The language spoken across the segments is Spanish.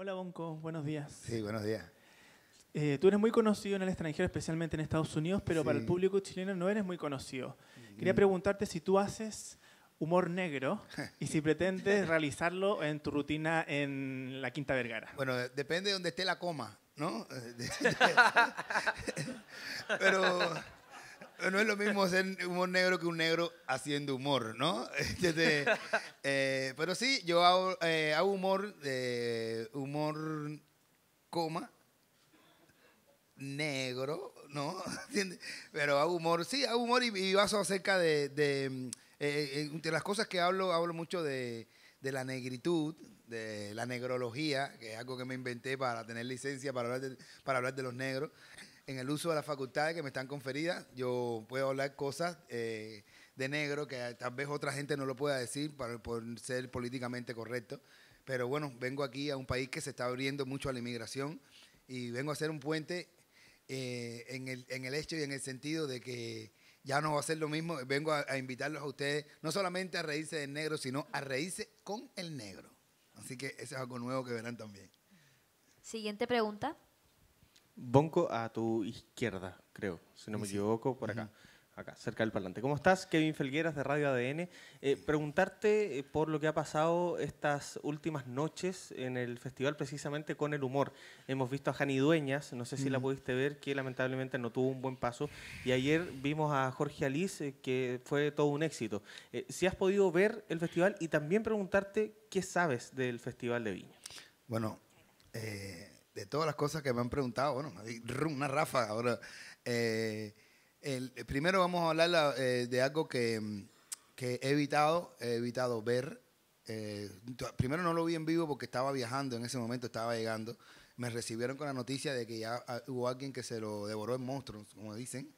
Hola Bonco, buenos días. Sí, buenos días. Eh, tú eres muy conocido en el extranjero, especialmente en Estados Unidos, pero para el público chileno no eres muy conocido. Mm. Quería preguntarte si tú haces humor negro y si pretendes realizarlo en tu rutina en la Quinta Vergara. Bueno, depende de donde esté la coma, ¿no? pero no es lo mismo ser humor negro que un negro haciendo humor, ¿no? Este, eh, pero sí, yo hago, eh, humor, de eh, humor coma, negro, ¿no? Pero hago humor, sí, hago humor y, vaso acerca de, de, entre las cosas que hablo, hablo mucho de, de la negritud, de la negrología, que es algo que me inventé para tener licencia para hablar para hablar de los negros en el uso de las facultades que me están conferidas, yo puedo hablar cosas eh, de negro que tal vez otra gente no lo pueda decir para, por ser políticamente correcto. Pero bueno, vengo aquí a un país que se está abriendo mucho a la inmigración y vengo a hacer un puente eh, en, el, en, el, hecho y en el sentido de que ya no va a ser lo mismo. Vengo a, invitarlos a ustedes no solamente a reírse del negro, sino a reírse con el negro. Así que eso es algo nuevo que verán también. Siguiente pregunta. Bonco a tu izquierda, creo, si no me equivoco, por acá. acá, cerca del parlante. ¿Cómo estás? Kevin Felgueras de Radio ADN. Eh, preguntarte eh, por lo que ha pasado estas últimas noches en el festival, precisamente con el humor. Hemos visto a Jani Dueñas, no sé si la pudiste ver, que lamentablemente no tuvo un buen paso. Y ayer vimos a Jorge Alice, eh, que fue todo un éxito. si has podido ver el festival y también preguntarte qué sabes del Festival de Viña. Bueno, de todas las cosas que me han preguntado, bueno, una rafa ahora. Eh, primero vamos a hablar eh, de algo que, he evitado, evitado ver. Eh, primero no lo vi en vivo porque estaba viajando en ese momento, estaba llegando. Me recibieron con la noticia de que ya ah, hubo alguien que se lo devoró en monstruos, como dicen.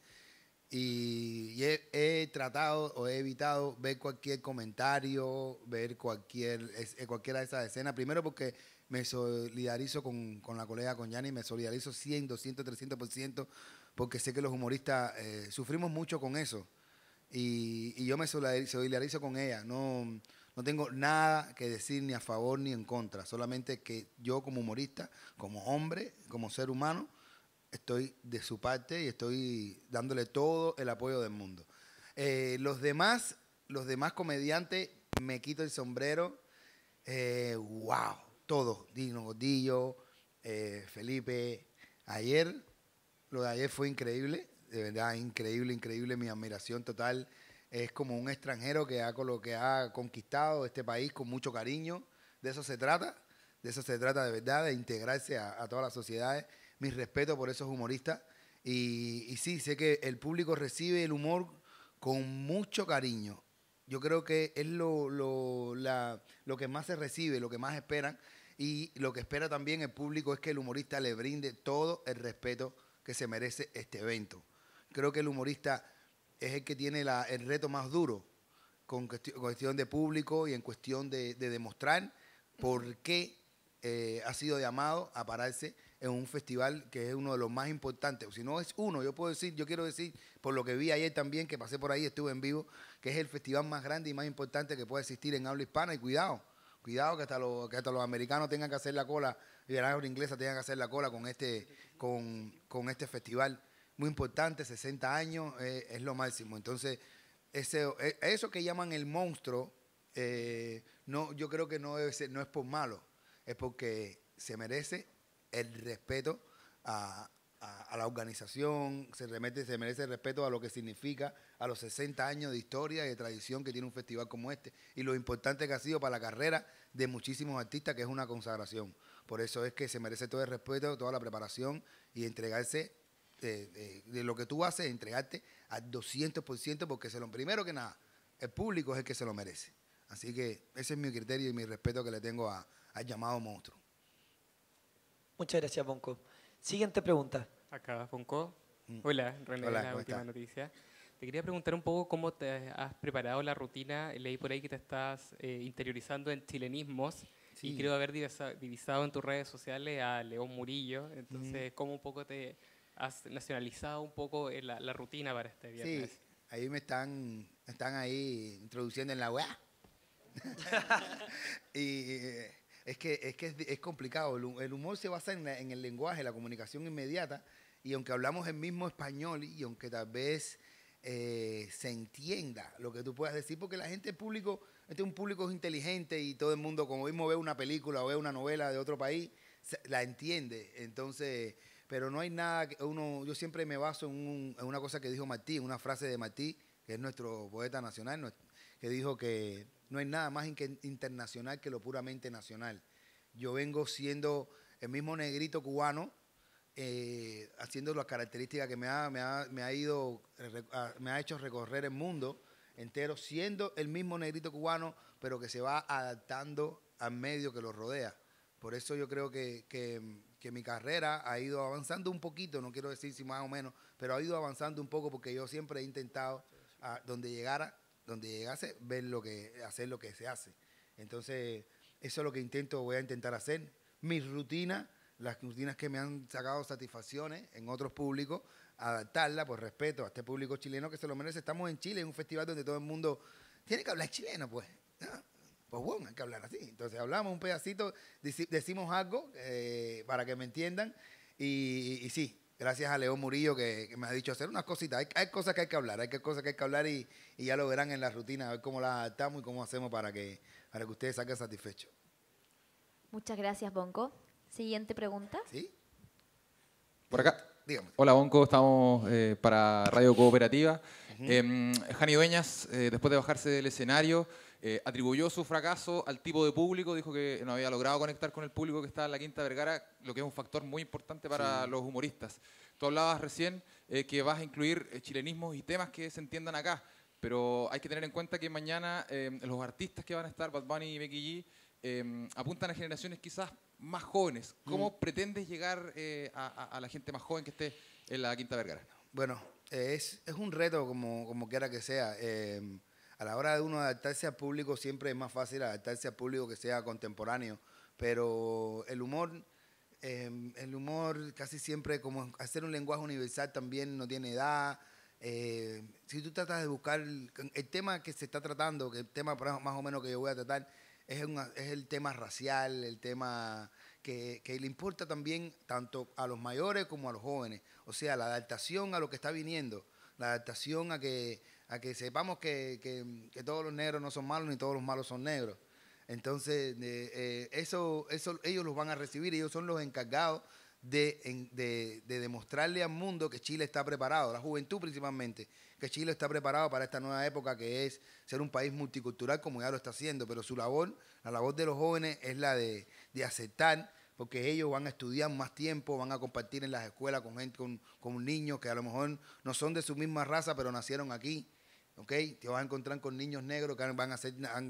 Y, he, tratado o he evitado ver cualquier comentario, ver cualquier, cualquiera de esas escenas. Primero porque me solidarizo con, la colega con Yani, me solidarizo 100, 200, 300%, porque sé que los humoristas eh, sufrimos mucho con eso. Y, yo me solidarizo con ella. No, no tengo nada que decir ni a favor ni en contra, solamente que yo como humorista, como hombre, como ser humano, estoy de su parte y estoy dándole todo el apoyo del mundo. Eh, los demás, los demás comediantes, me quito el sombrero. wow, eh, todos, Dino Dillo, eh, Felipe. Ayer, lo de ayer fue increíble, de verdad, increíble, increíble, mi admiración total. Es como un extranjero que ha, que ha conquistado este país con mucho cariño, de eso se trata, de eso se trata de verdad, de integrarse a, todas las sociedades. Mi respeto por esos humoristas. y sí, sé que el público recibe el humor con mucho cariño yo creo que es lo, lo, la, lo que más se recibe, lo que más esperan. Y lo que espera también el público es que el humorista le brinde todo el respeto que se merece este evento. Creo que el humorista es el que tiene el reto más duro con cuestión de público y en cuestión de, demostrar por qué eh, ha sido llamado a pararse en un festival que es uno de los más importantes. o Si no es uno, yo puedo decir, yo quiero decir, por lo que vi ayer también, que pasé por ahí, estuve en vivo, que es el festival más grande y más importante que puede existir en habla hispana. Y cuidado, cuidado que hasta, los, que hasta los americanos tengan que hacer la cola y la inglesa tengan que hacer la cola con este, con, este festival. Muy importante, 60 años, eh, es lo máximo. Entonces, ese, e, eso que llaman el monstruo, eh, no, yo creo que no, debe no es por malo, es porque se merece el respeto a, la organización, se, remete, se merece el respeto a lo que significa, a los 60 años de historia y de tradición que tiene un festival como este, y lo importante que ha sido para la carrera de muchísimos artistas, que es una consagración. Por eso es que se merece todo el respeto, toda la preparación y entregarse eh, eh, de lo que tú haces, entregarte al 200%, porque se lo, primero que nada, el público es el que se lo merece. Así que ese es mi criterio y mi respeto que le tengo al llamado monstruo. Muchas gracias, Bonco. Siguiente pregunta. Acá, Bonco. Mm. Hola, René, Hola, la noticia. Te quería preguntar un poco cómo te has preparado la rutina. Leí por ahí que te estás eh, interiorizando en chilenismos y creo haber divisado en tus redes sociales a León Murillo. Mm. Entonces, ¿cómo un poco te has nacionalizado un poco eh, la, rutina para este viernes? Sí, ahí me están, están ahí introduciendo en la web. y... Eh, es que es, que es, complicado. El, humor se basa en, el lenguaje, la comunicación inmediata. Y aunque hablamos el mismo español y aunque tal vez eh, se entienda lo que tú puedas decir, porque la gente, público, este un público inteligente y todo el mundo, como mismo ve una película o ve una novela de otro país, la entiende. Entonces, pero no hay nada que uno, yo siempre me baso en, una cosa que dijo Martí, una frase de Martí, que es nuestro poeta nacional, que dijo que no hay nada más internacional que lo puramente nacional. Yo vengo siendo el mismo negrito cubano, eh, haciendo las características que me ha, me ha, ido, me ha hecho recorrer el mundo entero, siendo el mismo negrito cubano, pero que se va adaptando al medio que lo rodea. Por eso yo creo que, mi carrera ha ido avanzando un poquito, no quiero decir si más o menos, pero ha ido avanzando un poco porque yo siempre he intentado a donde llegara donde llegase, ver lo que, hacer lo que se hace. Entonces, eso es lo que intento, voy a intentar hacer. Mis rutinas, las rutinas que me han sacado satisfacciones en otros públicos, adaptarla por pues, respeto a este público chileno que se lo merece. Estamos en Chile, en un festival donde todo el mundo tiene que hablar chileno, pues. Pues bueno, hay que hablar así. Entonces hablamos un pedacito, decimos algo eh, para que me entiendan. y sí, gracias a León Murillo que, me ha dicho hacer unas cositas. Hay, cosas que hay que hablar, hay cosas que hay que hablar y, ya lo verán en la rutina, a ver cómo la adaptamos y cómo hacemos para que, para que ustedes saquen satisfechos. Muchas gracias, Bonco. Siguiente pregunta. Sí. Por acá. Dígame. Hola, Bonco, estamos eh, para Radio Cooperativa. Em, Jani Dueñas, eh, después de bajarse del escenario, eh, atribuyó su fracaso al tipo de público, dijo que no había logrado conectar con el público que está en la Quinta Vergara, lo que es un factor muy importante para los humoristas. Tú hablabas recién eh, que vas a incluir eh, chilenismos y temas que se entiendan acá, pero hay que tener en cuenta que mañana los artistas que van a estar, Bad Bunny y Becky G, apuntan a generaciones quizás más jóvenes. ¿Cómo mm. pretendes llegar a, la gente más joven que esté en la Quinta Vergara? Bueno, es, un reto como quiera que sea a la hora de uno adaptarse al público siempre es más fácil adaptarse al público que sea contemporáneo, pero el humor, em, el humor casi siempre como hacer un lenguaje universal también no tiene edad. Eh, si tú tratas de buscar el tema que se está tratando, que el tema más o menos que yo voy a tratar es, es el tema racial, el tema que, le importa también tanto a los mayores como a los jóvenes. O sea, la adaptación a lo que está viniendo, la adaptación a que a que sepamos que, todos los negros no son malos ni todos los malos son negros. Entonces, eh, eh, eso, ellos los van a recibir, ellos son los encargados de, demostrarle al mundo que Chile está preparado, la juventud principalmente, que Chile está preparado para esta nueva época que es ser un país multicultural como ya lo está haciendo, pero su labor, la labor de los jóvenes es la de, aceptar porque ellos van a estudiar más tiempo, van a compartir en las escuelas con gente, con, con niños que a lo mejor no son de su misma raza, pero nacieron aquí, te vas a encontrar con niños negros que van a,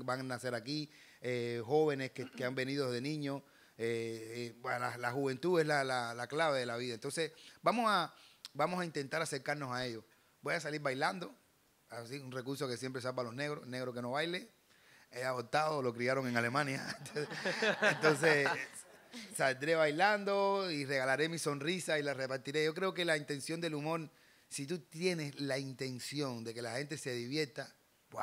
van a nacer aquí, eh, jóvenes que, han venido de niños. Eh, eh, la, juventud es la, clave de la vida. Entonces, vamos a, vamos a intentar acercarnos a ellos. Voy a salir bailando, así, un recurso que siempre se para los negros, negro que no baile. He adoptado, lo criaron en Alemania. Entonces, saldré bailando y regalaré mi sonrisa y la repartiré. Yo creo que la intención del humor si tú tienes la intención de que la gente se divierta, wow,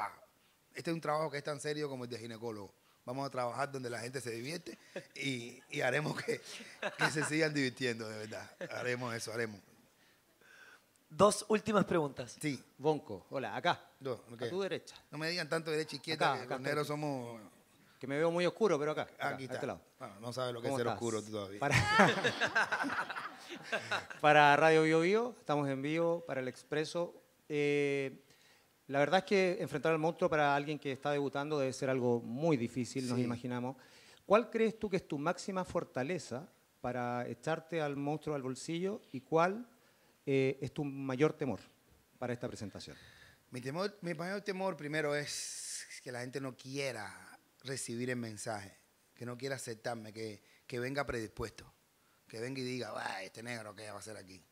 este es un trabajo que es tan serio como el de ginecólogo. Vamos a trabajar donde la gente se divierte y, haremos que, se sigan divirtiendo, de verdad. Haremos eso, haremos. Dos últimas preguntas. Sí. Bonco, hola, acá. Dos, A tu derecha. No me digan tanto derecha izquierda, somos que me veo muy oscuro, pero acá. Aquí este está. no sabes lo que es ser oscuro todavía. Para, Radio Bio Bio, estamos en vivo, para El Expreso. Eh, la verdad es que enfrentar al monstruo para alguien que está debutando debe ser algo muy difícil, nos imaginamos. ¿Cuál crees tú que es tu máxima fortaleza para echarte al monstruo al bolsillo y cuál eh, es tu mayor temor para esta presentación? Mi, mi mayor temor primero es que la gente no quiera recibir el mensaje, que no quiera aceptarme, que, venga predispuesto, que venga y diga, va, este negro, ¿qué va a hacer aquí?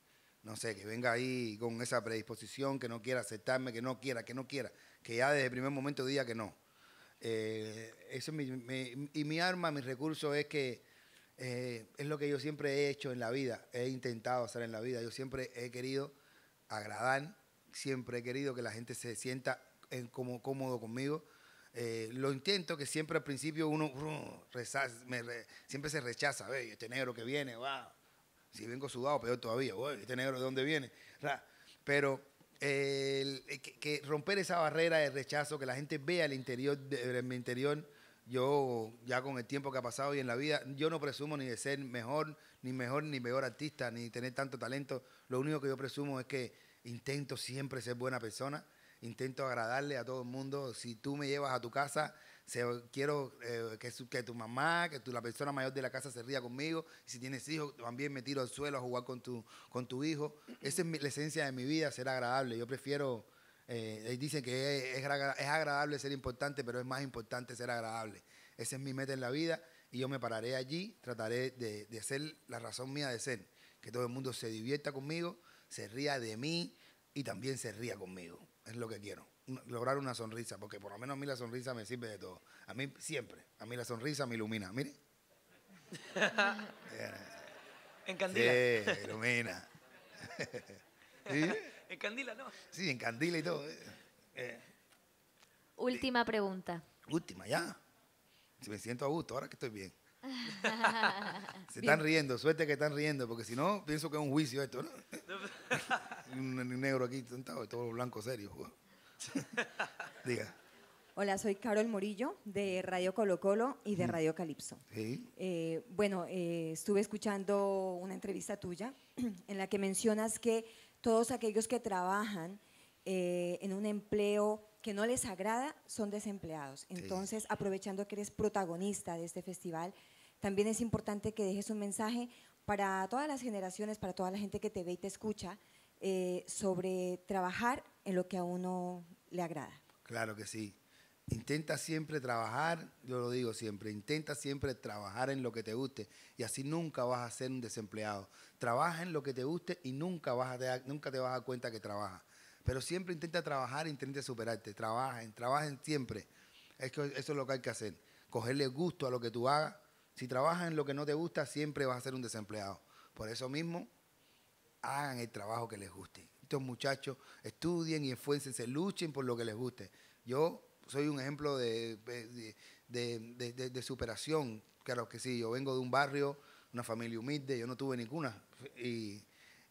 No sé, que venga ahí con esa predisposición, que no quiera aceptarme, que no quiera, que no quiera, que ya desde el primer momento diga que no. Eh, eso y mi arma, mi recurso es que eh, es lo que yo siempre he hecho en la vida, he intentado hacer en la vida. Yo siempre he querido agradar, siempre he querido que la gente se sienta cómodo conmigo, eh, lo intento, que siempre al principio uno siempre se rechaza, ve, este negro que viene, va, si vengo sudado, peor todavía, este negro de dónde viene. Pero eh, eh, que, romper esa barrera de rechazo, que la gente vea el interior, de, mi interior, yo ya con el tiempo que ha pasado y en la vida, yo no presumo ni de ser mejor, ni mejor, ni mejor artista, ni tener tanto talento. Lo único que yo presumo es que intento siempre ser buena persona intento agradarle a todo el mundo. Si tú me llevas a tu casa, quiero eh, que, tu mamá, que la persona mayor de la casa se ría conmigo. Si tienes hijos, también me tiro al suelo a jugar con tu, hijo. Esa es la esencia de mi vida, ser agradable. Yo prefiero, eh, dicen que es, agradable ser importante, pero es más importante ser agradable. Esa es mi meta en la vida y yo me pararé allí, trataré de, de hacer la razón mía de ser, que todo el mundo se divierta conmigo, se ría de mí y también se ría conmigo es lo que quiero. Lograr una sonrisa, porque por lo menos a mí la sonrisa me sirve de todo. A mí siempre, a mí la sonrisa me ilumina. Mire. Eh, en Sí, ilumina. en candila ¿no? Sí, candila y todo. Eh. Eh. Última pregunta. Última, ya. Si me siento a gusto, ahora que estoy bien. Se están riendo, suerte que están riendo, porque si no, pienso que es un juicio esto, ¿no? un negro aquí sentado todo blanco serio. Hola, soy Carol Morillo de Radio Colo Colo y de Radio Calipso. Eh, bueno, eh, estuve escuchando una entrevista tuya en la que mencionas que todos aquellos que trabajan eh, en un empleo que no les agrada son desempleados. Entonces, aprovechando que eres protagonista de este festival, también es importante que dejes un mensaje para todas las generaciones, para toda la gente que te ve y te escucha, eh, sobre trabajar en lo que a uno le agrada. Claro que sí. Intenta siempre trabajar, yo lo digo siempre, intenta siempre trabajar en lo que te guste y así nunca vas a ser un desempleado. Trabaja en lo que te guste y nunca, vas a te, nunca te vas a dar cuenta que trabajas. Pero siempre intenta trabajar, intenta superarte, trabajen, trabajen siempre. Es que eso es lo que hay que hacer, cogerle gusto a lo que tú hagas. Si trabajas en lo que no te gusta, siempre vas a ser un desempleado. Por eso mismo, hagan el trabajo que les guste. Estos muchachos estudien y se luchen por lo que les guste. Yo soy un ejemplo de, de, de, superación. Claro que sí, yo vengo de un barrio, una familia humilde, yo no tuve ninguna. Y,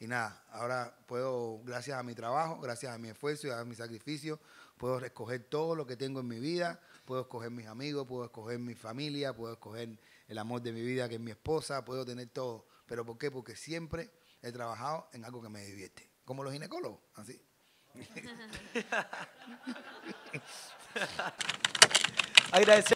y nada, ahora puedo, gracias a mi trabajo, gracias a mi esfuerzo y a mi sacrificio, puedo escoger todo lo que tengo en mi vida, puedo escoger mis amigos, puedo escoger mi familia, puedo escoger el amor de mi vida, que es mi esposa, puedo tener todo. ¿Pero por qué? Porque siempre he trabajado en algo que me divierte. Como los ginecólogos, así.